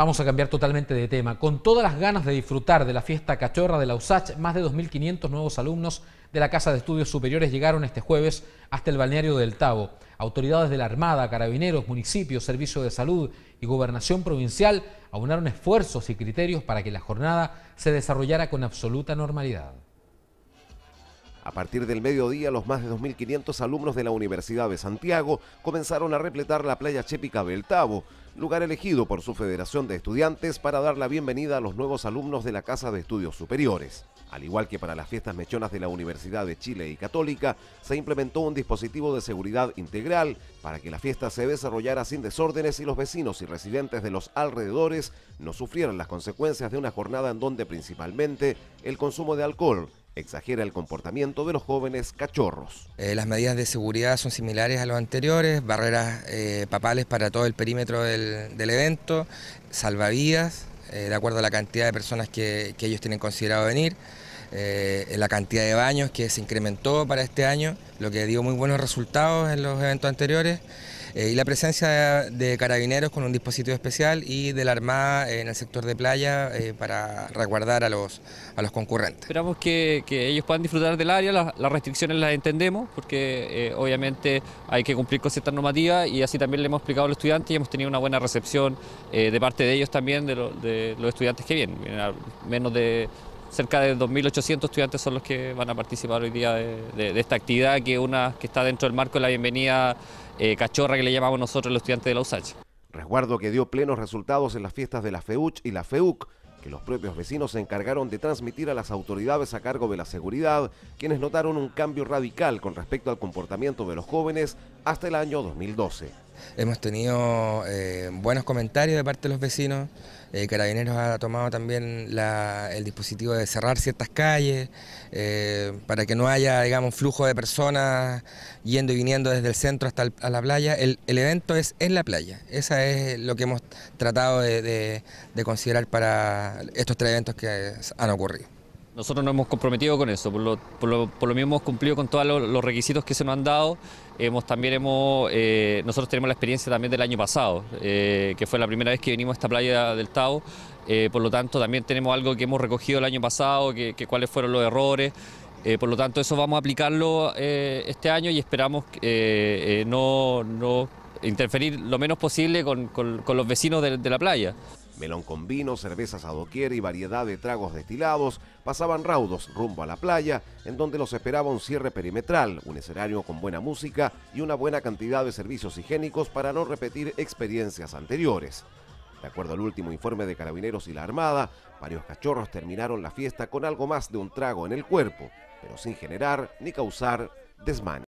Vamos a cambiar totalmente de tema. Con todas las ganas de disfrutar de la fiesta cachorra de la USACH, más de 2.500 nuevos alumnos de la Casa de Estudios Superiores llegaron este jueves hasta el balneario del Tavo. Autoridades de la Armada, carabineros, municipios, Servicio de Salud y Gobernación Provincial aunaron esfuerzos y criterios para que la jornada se desarrollara con absoluta normalidad. A partir del mediodía, los más de 2.500 alumnos de la Universidad de Santiago comenzaron a repletar la playa chépica Beltavo, Tabo, lugar elegido por su Federación de Estudiantes para dar la bienvenida a los nuevos alumnos de la Casa de Estudios Superiores. Al igual que para las fiestas mechonas de la Universidad de Chile y Católica, se implementó un dispositivo de seguridad integral para que la fiesta se desarrollara sin desórdenes y los vecinos y residentes de los alrededores no sufrieran las consecuencias de una jornada en donde principalmente el consumo de alcohol exagera el comportamiento de los jóvenes cachorros. Eh, las medidas de seguridad son similares a los anteriores, barreras eh, papales para todo el perímetro del, evento, salvavidas, eh, de acuerdo a la cantidad de personas que, que ellos tienen considerado venir. la cantidad de baños que se incrementó para este año, lo que dio muy buenos resultados en los eventos anteriores. Eh, y la presencia de carabineros con un dispositivo especial y de la Armada en el sector de playa eh, para resguardar a los, a los concurrentes. Esperamos que, ellos puedan disfrutar del área, las, restricciones las entendemos porque eh, obviamente hay que cumplir con ciertas normativas y así también le hemos explicado a los estudiantes y hemos tenido una buena recepción de parte de ellos también, de, los estudiantes que vienen, menos de cerca de 2.800 estudiantes son los que van a participar hoy día de, esta actividad, que una que está dentro del marco de la bienvenida eh, cachorra que le llamamos nosotros el estudiante de la USACH. Resguardo que dio plenos resultados en las fiestas de la FEUCH y la FEUC, que los propios vecinos se encargaron de transmitir a las autoridades a cargo de la seguridad, quienes notaron un cambio radical con respecto al comportamiento de los jóvenes hasta el año 2012. Hemos tenido eh, buenos comentarios de parte de los vecinos. Eh, Carabineros ha tomado también el dispositivo de cerrar ciertas calles eh, para que no haya, digamos, flujo de personas yendo y viniendo desde el centro hasta la playa. El, evento es en la playa. Esa es lo que hemos tratado de considerar para estos tres eventos que han ocurrido. Nosotros nos hemos comprometido con eso, por lo, mismo hemos cumplido con todos los, requisitos que se nos han dado. Hemos, también hemos, eh, nosotros tenemos la experiencia también del año pasado, eh, que fue la primera vez que vinimos a esta playa del Tau, eh, por lo tanto, también tenemos algo que hemos recogido el año pasado, que, cuáles fueron los errores. por lo tanto, eso vamos a aplicarlo este año y esperamos no, no, interferir lo menos posible con, los vecinos de la playa. Melón con vino, cervezas a doquier y variedad de tragos destilados pasaban raudos rumbo a la playa, en donde los esperaba un cierre perimetral, un escenario con buena música y una buena cantidad de servicios higiénicos para no repetir experiencias anteriores. De acuerdo al último informe de Carabineros y la Armada, varios cachorros terminaron la fiesta con algo más de un trago en el cuerpo, pero sin generar ni causar desmanes.